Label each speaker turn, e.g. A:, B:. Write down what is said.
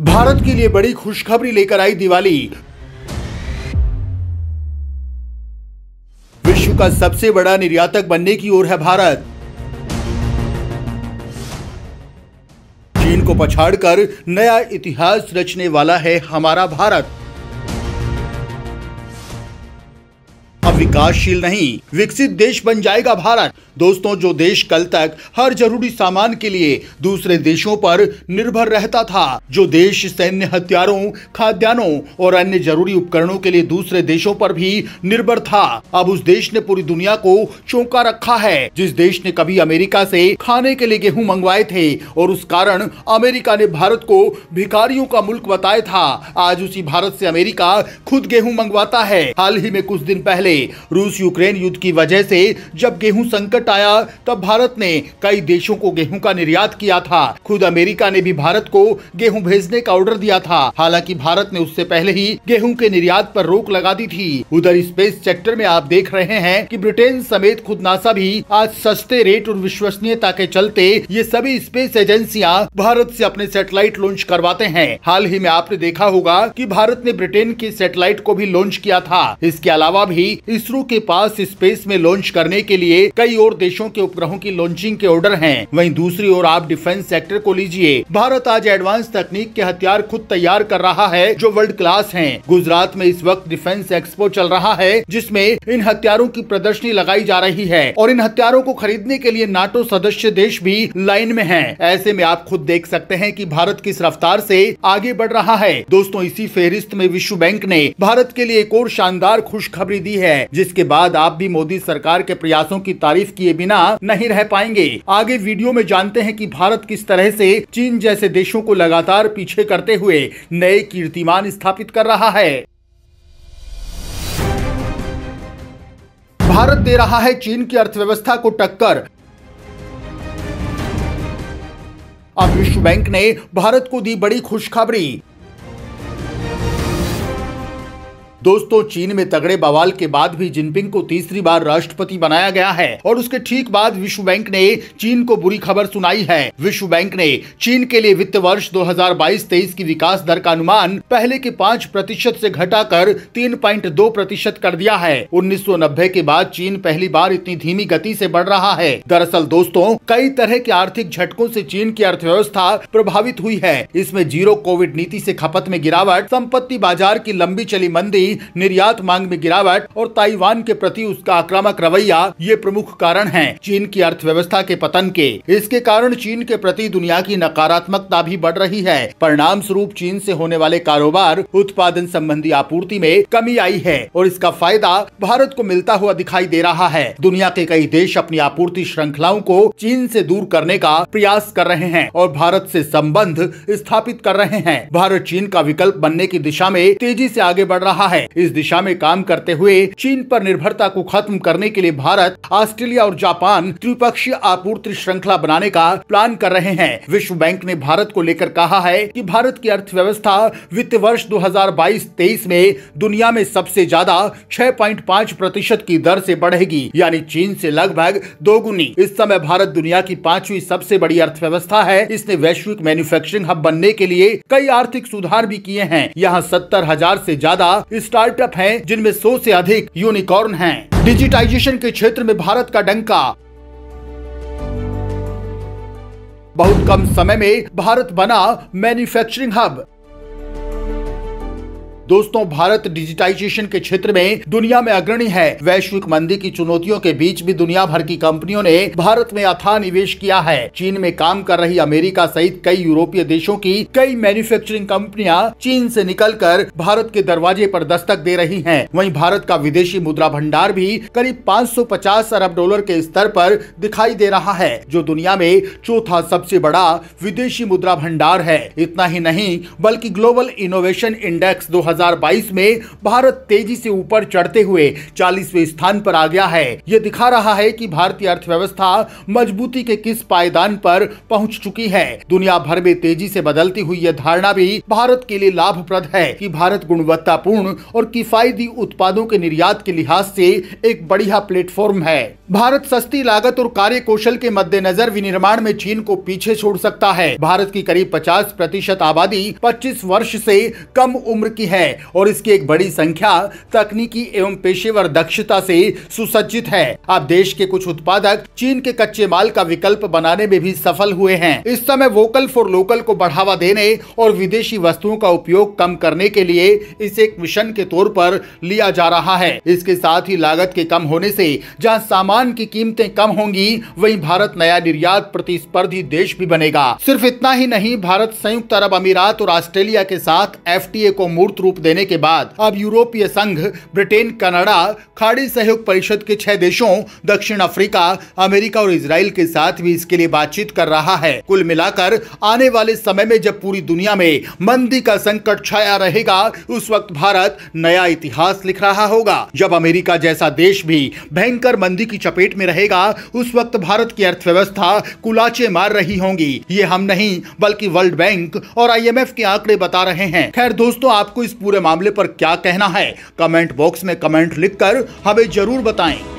A: भारत के लिए बड़ी खुशखबरी लेकर आई दिवाली विश्व का सबसे बड़ा निर्यातक बनने की ओर है भारत चीन को पछाड़कर नया इतिहास रचने वाला है हमारा भारत विकासशील नहीं विकसित देश बन जाएगा भारत दोस्तों जो देश कल तक हर जरूरी सामान के लिए दूसरे देशों पर निर्भर रहता था जो देश सैन्य हथियारों खाद्यान्नों और अन्य जरूरी उपकरणों के लिए दूसरे देशों पर भी निर्भर था अब उस देश ने पूरी दुनिया को चौंका रखा है जिस देश ने कभी अमेरिका से खाने के लिए गेहूं मंगवाए थे और उस कारण अमेरिका ने भारत को भिखारियों का मुल्क बताया था आज उसी भारत से अमेरिका खुद गेहूं मंगवाता है हाल ही में कुछ दिन पहले रूस यूक्रेन युद्ध की वजह से जब गेहूं संकट आया तब भारत ने कई देशों को गेहूं का निर्यात किया था खुद अमेरिका ने भी भारत को गेहूं भेजने का ऑर्डर दिया था हालांकि भारत ने उससे पहले ही गेहूं के निर्यात पर रोक लगा दी थी उधर स्पेस सेक्टर में आप देख रहे हैं कि ब्रिटेन समेत खुद नासा भी आज सस्ते रेट और विश्वसनीयता के चलते ये सभी स्पेस एजेंसियां भारत से अपने सैटेलाइट लॉन्च करवाते हैं हाल ही में आपने देखा होगा कि भारत ने ब्रिटेन के सैटेलाइट को भी लॉन्च किया था इसके अलावा भी इसरो के पास स्पेस में लॉन्च करने के लिए कई और देशों के उपग्रहों की लॉन्चिंग के ऑर्डर है वही दूसरी ओर आप डिफेंस सेक्टर को लीजिए भारत आज एडवांस तकनीक के हथियार खुद तैयार कर रहा है जो वर्ल्ड क्लास है गुजरात में इस वक्त डिफेंस एक्सपो चल रहा है जिसमे इन हथियारों की प्रदर्शनी लगाई जा रही है और इन हथियारों को खरीदने के लिए नाटो सदस्य देश भी लाइन में है ऐसे में आप खुद देख सकते हैं की भारत किस रफ्तार से आगे बढ़ रहा है दोस्तों इसी फेहरिस्त में विश्व बैंक ने भारत के लिए एक और शानदार खुशखबरी दी है जिसके बाद आप भी मोदी सरकार के प्रयासों की तारीफ किए बिना नहीं रह पाएंगे आगे वीडियो में जानते हैं कि भारत किस तरह से चीन जैसे देशों को लगातार पीछे करते हुए नए कीर्तिमान स्थापित कर रहा है भारत दे रहा है चीन की अर्थव्यवस्था को टक्कर अब विश्व बैंक ने भारत को दी बड़ी खुशखबरी दोस्तों चीन में तगड़े बवाल के बाद भी जिनपिंग को तीसरी बार राष्ट्रपति बनाया गया है और उसके ठीक बाद विश्व बैंक ने चीन को बुरी खबर सुनाई है विश्व बैंक ने चीन के लिए वित्त वर्ष 2022-23 की विकास दर का अनुमान पहले के पाँच प्रतिशत ऐसी कर तीन पॉइंट दो प्रतिशत कर दिया है उन्नीस के बाद चीन पहली बार इतनी धीमी गति ऐसी बढ़ रहा है दरअसल दोस्तों कई तरह के आर्थिक झटकों ऐसी चीन की अर्थव्यवस्था प्रभावित हुई है इसमें जीरो कोविड नीति से खपत में गिरावट संपत्ति बाजार की लंबी चली मंदी निर्यात मांग में गिरावट और ताइवान के प्रति उसका आक्रामक रवैया ये प्रमुख कारण है चीन की अर्थव्यवस्था के पतन के इसके कारण चीन के प्रति दुनिया की नकारात्मकता भी बढ़ रही है परिणाम स्वरूप चीन से होने वाले कारोबार उत्पादन संबंधी आपूर्ति में कमी आई है और इसका फायदा भारत को मिलता हुआ दिखाई दे रहा है दुनिया के कई देश अपनी आपूर्ति श्रृंखलाओं को चीन से दूर करने का प्रयास कर रहे हैं और भारत से संबंध स्थापित कर रहे हैं भारत चीन का विकल्प बनने की दिशा में तेजी से आगे बढ़ रहा है है इस दिशा में काम करते हुए चीन पर निर्भरता को खत्म करने के लिए भारत ऑस्ट्रेलिया और जापान त्रिपक्षीय आपूर्ति श्रृंखला बनाने का प्लान कर रहे हैं विश्व बैंक ने भारत को लेकर कहा है कि भारत की अर्थव्यवस्था वित्त वर्ष 2022-23 में दुनिया में सबसे ज्यादा 6.5 प्रतिशत की दर से बढ़ेगी यानी चीन से लगभग दोगुनी इस समय भारत दुनिया की पांचवी सबसे बड़ी अर्थव्यवस्था है इसने वैश्विक मैन्युफैक्चरिंग हब बनने के लिए कई आर्थिक सुधार भी किए हैं यहाँ सत्तर हजार ऐसी ज्यादा स्टार्टअप हैं जिनमें सौ से अधिक यूनिकॉर्न हैं। डिजिटाइजेशन के क्षेत्र में भारत का डंका बहुत कम समय में भारत बना मैन्युफैक्चरिंग हब दोस्तों भारत डिजिटाइजेशन के क्षेत्र में दुनिया में अग्रणी है वैश्विक मंदी की चुनौतियों के बीच भी दुनिया भर की कंपनियों ने भारत में अथाह निवेश किया है चीन में काम कर रही अमेरिका सहित कई यूरोपीय देशों की कई मैन्युफैक्चरिंग कंपनियां चीन से निकलकर भारत के दरवाजे पर दस्तक दे रही हैं। वहीं भारत का विदेशी मुद्रा भंडार भी करीब पाँच अरब डॉलर के स्तर पर दिखाई दे रहा है जो दुनिया में चौथा सबसे बड़ा विदेशी मुद्रा भंडार है इतना ही नहीं बल्कि ग्लोबल इनोवेशन इंडेक्स दो 2022 में भारत तेजी से ऊपर चढ़ते हुए 40वें स्थान पर आ गया है ये दिखा रहा है कि भारतीय अर्थव्यवस्था मजबूती के किस पायदान पर पहुंच चुकी है दुनिया भर में तेजी से बदलती हुई यह धारणा भी भारत के लिए लाभप्रद है कि भारत गुणवत्तापूर्ण और किफायती उत्पादों के निर्यात के लिहाज से एक बढ़िया प्लेटफॉर्म है भारत सस्ती लागत और कार्य कौशल के मद्देनजर विनिर्माण में चीन को पीछे छोड़ सकता है भारत की करीब 50 प्रतिशत आबादी 25 वर्ष से कम उम्र की है है और इसकी एक बड़ी संख्या तकनीकी एवं पेशेवर दक्षता से सुसज्जित है अब देश के कुछ उत्पादक चीन के कच्चे माल का विकल्प बनाने में भी सफल हुए हैं इस समय वोकल फॉर लोकल को बढ़ावा देने और विदेशी वस्तुओं का उपयोग कम करने के लिए इसे एक मिशन के तौर पर लिया जा रहा है इसके साथ ही लागत के कम होने से जहां सामान की कीमतें कम होंगी वहीं भारत नया निर्यात प्रतिस्पर्धी देश भी बनेगा सिर्फ इतना ही नहीं भारत संयुक्त अरब अमीरात और ऑस्ट्रेलिया के साथ एफ को मूर्त रूप रूप देने के बाद अब यूरोपीय संघ ब्रिटेन कनाडा खाड़ी सहयोग परिषद के छह देशों दक्षिण अफ्रीका अमेरिका और इसराइल के साथ भी इसके लिए बातचीत कर रहा है कुल मिलाकर आने वाले समय में जब पूरी दुनिया में मंदी का संकट छाया रहेगा उस वक्त भारत नया इतिहास लिख रहा होगा जब अमेरिका जैसा देश भी भयंकर मंदी की चपेट में रहेगा उस वक्त भारत की अर्थव्यवस्था कुलाचे मार रही होंगी ये हम नहीं बल्कि वर्ल्ड बैंक और आईएमएफ के आंकड़े बता रहे हैं खैर दोस्तों आपको इस पूरे मामले पर क्या कहना है कमेंट बॉक्स में कमेंट लिखकर हमें जरूर बताएं